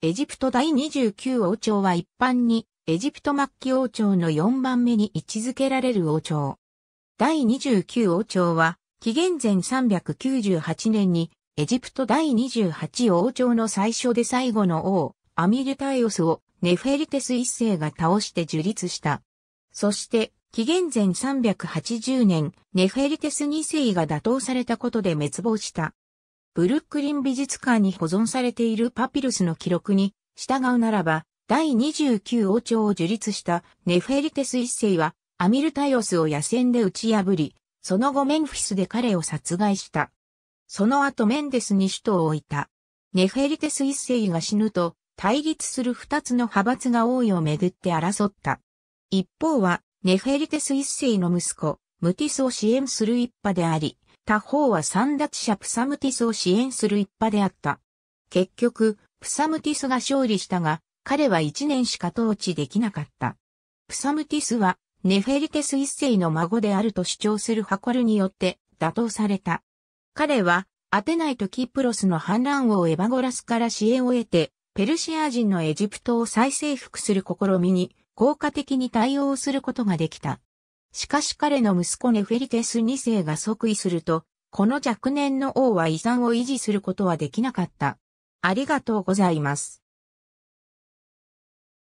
エジプト第29王朝は一般に、エジプト末期王朝の4番目に位置づけられる王朝。第29王朝は、紀元前398年に、エジプト第28王朝の最初で最後の王、アミルタイオスをネフェリテス一世が倒して樹立した。そして、紀元前380年、ネフェリテス2世が打倒されたことで滅亡した。ブルックリン美術館に保存されているパピルスの記録に従うならば、第29王朝を樹立したネフェリテス一世はアミルタヨスを野戦で打ち破り、その後メンフィスで彼を殺害した。その後メンデスに首都を置いた。ネフェリテス一世が死ぬと、対立する二つの派閥が王位をめぐって争った。一方は、ネフェリテス一世の息子、ムティスを支援する一派であり、他方は三奪者プサムティスを支援する一派であった。結局、プサムティスが勝利したが、彼は一年しか統治できなかった。プサムティスは、ネフェリテス一世の孫であると主張するハコルによって打倒された。彼は、アテナイとキプロスの反乱王エバゴラスから支援を得て、ペルシア人のエジプトを再征服する試みに効果的に対応することができた。しかし彼の息子ネフェリテス2世が即位すると、この若年の王は遺産を維持することはできなかった。ありがとうございます。